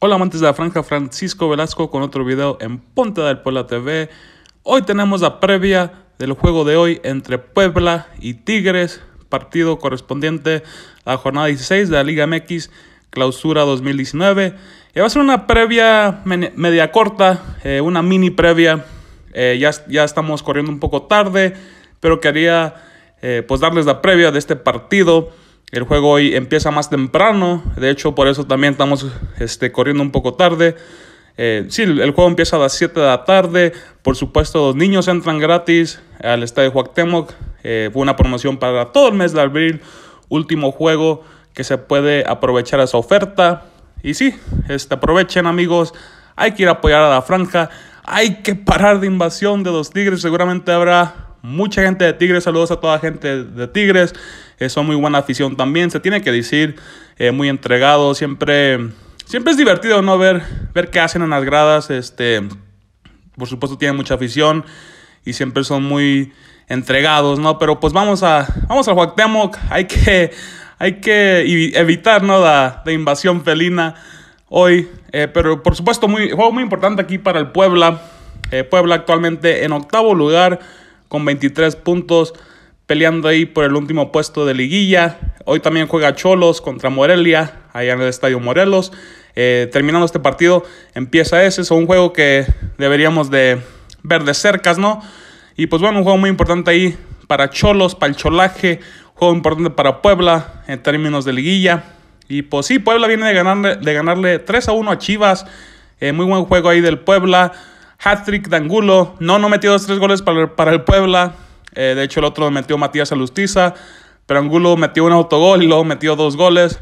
Hola amantes de la franja, Francisco Velasco con otro video en Ponte del Puebla TV. Hoy tenemos la previa del juego de hoy entre Puebla y Tigres, partido correspondiente a la jornada 16 de la Liga MX Clausura 2019. Y eh, va a ser una previa media corta, eh, una mini previa. Eh, ya, ya estamos corriendo un poco tarde, pero quería pues darles la previa de este partido el juego hoy empieza más temprano, de hecho por eso también estamos este, corriendo un poco tarde. Eh, sí, el juego empieza a las 7 de la tarde, por supuesto los niños entran gratis al estadio Huactemoc, eh, fue una promoción para todo el mes de abril, último juego que se puede aprovechar esa oferta. Y sí, este, aprovechen amigos, hay que ir a apoyar a la franja, hay que parar de invasión de los Tigres, seguramente habrá mucha gente de Tigres, saludos a toda la gente de Tigres, eh, son muy buena afición también, se tiene que decir, eh, muy entregado, siempre, siempre es divertido no ver, ver qué hacen en las gradas, este, por supuesto tienen mucha afición y siempre son muy entregados, ¿no? Pero pues vamos a, vamos al Huactemoc, hay que, hay que evitar, ¿no? La, invasión felina hoy, eh, pero por supuesto muy, juego muy importante aquí para el Puebla, eh, Puebla actualmente en octavo lugar con 23 puntos, peleando ahí por el último puesto de liguilla. Hoy también juega Cholos contra Morelia, allá en el Estadio Morelos. Eh, terminando este partido, empieza ese, es un juego que deberíamos de ver de cercas, ¿no? Y pues bueno, un juego muy importante ahí para Cholos, para el Cholaje, juego importante para Puebla en términos de liguilla. Y pues sí, Puebla viene de ganarle, de ganarle 3 a 1 a Chivas. Eh, muy buen juego ahí del Puebla hat de Angulo. No, no metió dos tres goles para, el, Puebla. Eh, de hecho, el otro lo metió Matías Alustiza. Pero Angulo metió un autogol y luego metió dos goles.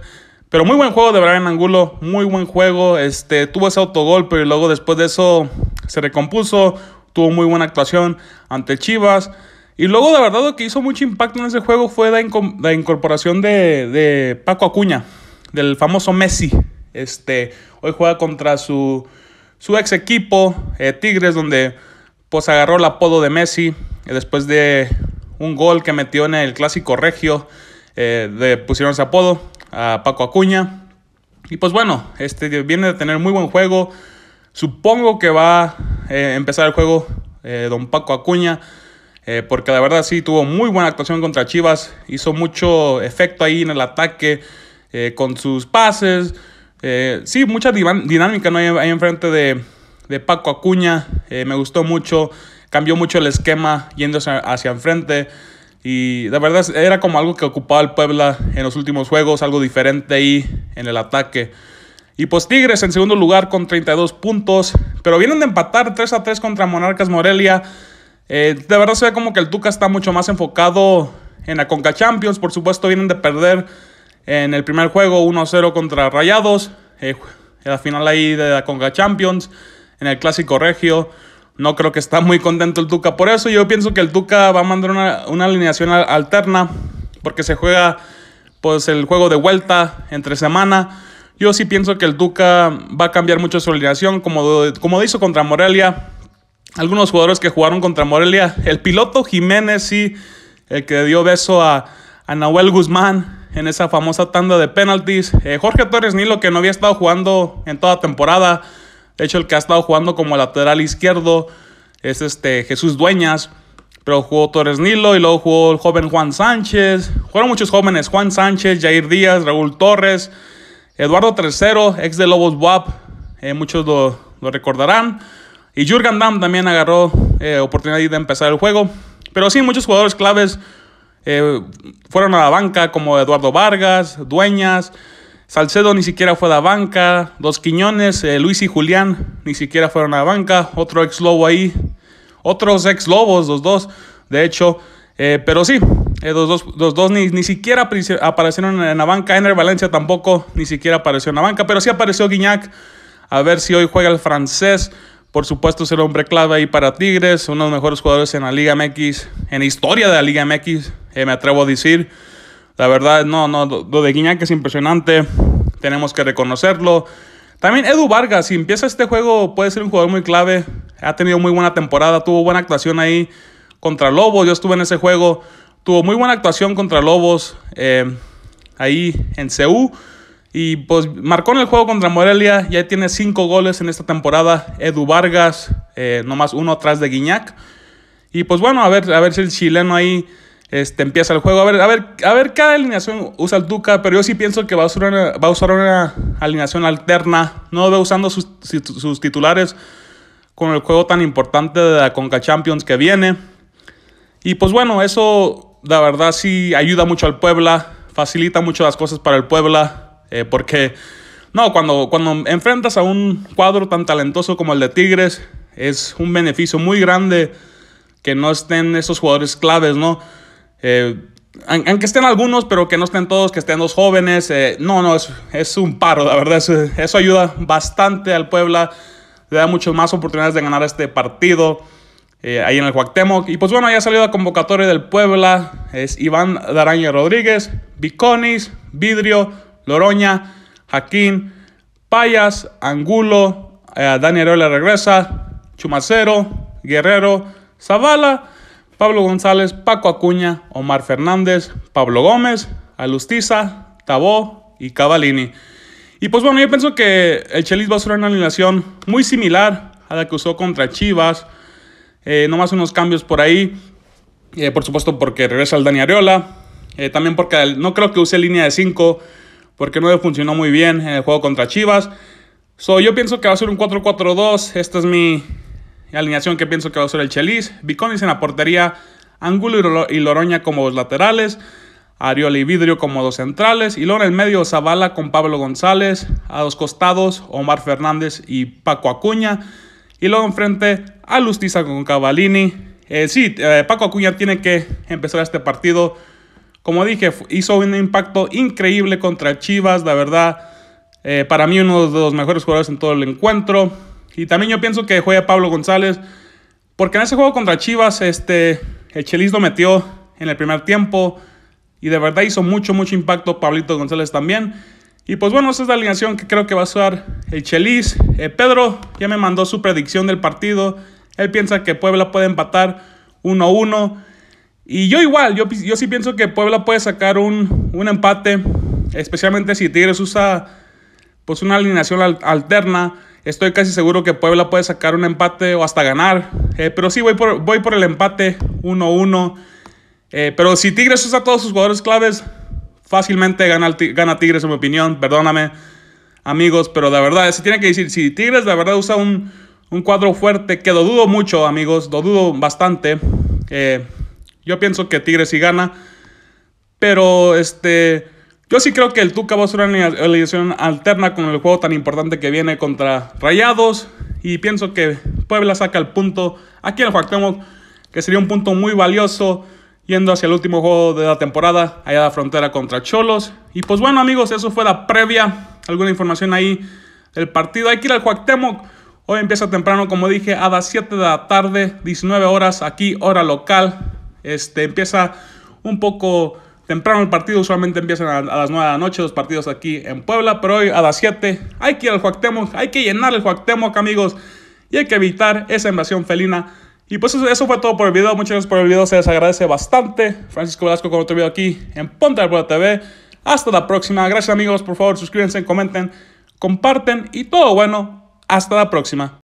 Pero muy buen juego de Brian Angulo, muy buen juego. Este, tuvo ese autogol, pero luego después de eso se recompuso. Tuvo muy buena actuación ante Chivas. Y luego, de verdad, lo que hizo mucho impacto en ese juego fue la, la incorporación de, de Paco Acuña, del famoso Messi. Este, hoy juega contra su su ex equipo, eh, Tigres, donde pues agarró el apodo de Messi eh, después de un gol que metió en el clásico regio, eh, pusieron ese apodo a Paco Acuña. Y pues bueno, este viene de tener muy buen juego. Supongo que va a empezar el juego don Paco Acuña. porque la verdad sí tuvo muy buena actuación contra Chivas, hizo mucho efecto ahí en el ataque con sus pases, eh, sí, mucha dinámica ¿no? ahí, enfrente de, Paco Acuña. Eh, me gustó mucho, cambió mucho el esquema yendo hacia enfrente. Y de verdad era como algo que ocupaba el Puebla en los últimos juegos, algo diferente ahí en el ataque. Y pues Tigres en segundo lugar con 32 puntos, pero vienen de empatar 3 a 3 contra Monarcas Morelia. de eh, verdad se ve como que el Tuca está mucho más enfocado en la Conca Champions, por supuesto vienen de perder en el primer juego 1-0 contra Rayados, eh, en la final ahí de la Conga Champions, en el Clásico Regio. No creo que está muy contento el Tuca por eso. Yo pienso que el Tuca va a mandar una, alineación alterna porque se juega pues el juego de vuelta entre semana. Yo sí pienso que el Tuca va a cambiar mucho su alineación como, como hizo contra Morelia. Algunos jugadores que jugaron contra Morelia, el piloto Jiménez sí, el que dio beso a, a Nahuel Guzmán, en esa famosa tanda de penalties. Eh, Jorge Torres Nilo, que no había estado jugando en toda temporada, de hecho el que ha estado jugando como lateral izquierdo es este Jesús Dueñas, pero jugó Torres Nilo y luego jugó el joven Juan Sánchez, jugaron muchos jóvenes, Juan Sánchez, Jair Díaz, Raúl Torres, Eduardo Tercero, ex de Lobos WAP, eh, muchos lo, recordarán, y Jurgen Damm también agarró eh, oportunidad de empezar el juego, pero sí, muchos jugadores claves eh, fueron a la banca como Eduardo Vargas, Dueñas, Salcedo ni siquiera fue a la banca, Dos Quiñones, eh, Luis y Julián ni siquiera fueron a la banca, otro ex lobo ahí, otros ex lobos, los dos, de hecho, eh, pero sí, los dos, ni, ni, siquiera aparecieron en la banca, Ener Valencia tampoco ni siquiera apareció en la banca, pero sí apareció Guiñac, a ver si hoy juega el francés. Por supuesto, es el hombre clave ahí para Tigres, uno de los mejores jugadores en la Liga MX, en la historia de la Liga MX, eh, me atrevo a decir. La verdad, no, no, lo de Guiñac es impresionante, tenemos que reconocerlo. También Edu Vargas, si empieza este juego, puede ser un jugador muy clave. Ha tenido muy buena temporada, tuvo buena actuación ahí contra Lobos, yo estuve en ese juego. Tuvo muy buena actuación contra Lobos eh, ahí en Ceú. Y pues marcó en el juego contra Morelia, ya tiene cinco goles en esta temporada. Edu Vargas, eh, nomás uno atrás de Guiñac. Y pues bueno, a ver, a ver si el chileno ahí este, empieza el juego. A ver, a ver, a ver qué alineación usa el Duca, pero yo sí pienso que va a usar una, va a usar una alineación alterna. No ve usando sus, sus, titulares con el juego tan importante de la Conca Champions que viene. Y pues bueno, eso la verdad sí ayuda mucho al Puebla, facilita mucho las cosas para el Puebla. Eh, porque, no, cuando, cuando enfrentas a un cuadro tan talentoso como el de Tigres, es un beneficio muy grande que no estén esos jugadores claves, ¿no? Eh, aunque estén algunos, pero que no estén todos, que estén los jóvenes. Eh, no, no, es, es, un paro, la verdad. Eso, ayuda bastante al Puebla. Le da muchas más oportunidades de ganar este partido ahí en el Cuauhtémoc. Y pues bueno, ya salió la convocatoria del Puebla. Es Iván Daraña Rodríguez, Viconis, Vidrio, Loroña, Jaquín, Payas, Angulo, eh, Dani regresa, Chumacero, Guerrero, Zavala, Pablo González, Paco Acuña, Omar Fernández, Pablo Gómez, Alustiza, Tabó y Cavalini. Y pues bueno, yo pienso que el Chelis va a ser una alineación muy similar a la que usó contra Chivas. Eh, nomás unos cambios por ahí. Eh, por supuesto porque regresa el Dani Ariola. Eh, también porque no creo que use línea de 5 porque no funcionó muy bien en el juego contra Chivas. So, yo pienso que va a ser un 4-4-2. Esta es mi alineación que pienso que va a ser el Chelis. Viconis en la portería, Angulo y Loroña como dos laterales. Ariola y Vidrio como dos centrales. Y luego en el medio Zavala con Pablo González. A dos costados Omar Fernández y Paco Acuña. Y luego enfrente a Lustiza con Cavalini. Eh, sí, eh, Paco Acuña tiene que empezar este partido como dije, hizo un impacto increíble contra Chivas, la verdad. Eh, para mí uno de los mejores jugadores en todo el encuentro. Y también yo pienso que juega Pablo González. Porque en ese juego contra Chivas, este, el Chelis lo metió en el primer tiempo. Y de verdad hizo mucho, mucho impacto Pablito González también. Y pues bueno, esa es la alineación que creo que va a usar el Chelis. Eh, Pedro ya me mandó su predicción del partido. Él piensa que Puebla puede empatar 1-1. Y yo igual, yo, yo sí pienso que Puebla puede sacar un, empate, especialmente si Tigres usa pues una alineación alterna. Estoy casi seguro que Puebla puede sacar un empate o hasta ganar. Eh, pero sí, voy por, voy por el empate 1-1. Eh, pero si Tigres usa todos sus jugadores claves, fácilmente gana, gana Tigres, en mi opinión. Perdóname, amigos, pero de verdad, se tiene que decir, si Tigres de verdad usa un, un cuadro fuerte, que lo dudo mucho, amigos, lo dudo bastante. Eh, yo pienso que Tigres sí gana. Pero este. Yo sí creo que el Tuca va a ser una elección alterna con el juego tan importante que viene contra Rayados. Y pienso que Puebla saca el punto aquí en el que sería un punto muy valioso yendo hacia el último juego de la temporada, allá de la frontera contra Cholos. Y pues bueno, amigos, eso fue la previa. Alguna información ahí del partido. Hay que ir al Cuauhtémoc. Hoy empieza temprano, como dije, a las 7 de la tarde, 19 horas aquí, hora local. Este, empieza un poco temprano el partido, usualmente empiezan a, las 9 de la noche los partidos aquí en Puebla, pero hoy a las 7 hay que ir al hay que llenar el juactemoc amigos, y hay que evitar esa invasión felina. Y pues eso, fue todo por el video, muchas gracias por el video, se les agradece bastante. Francisco Velasco con otro video aquí en Ponte de Puebla TV. Hasta la próxima, gracias amigos, por favor suscríbanse, comenten, comparten y todo bueno, hasta la próxima.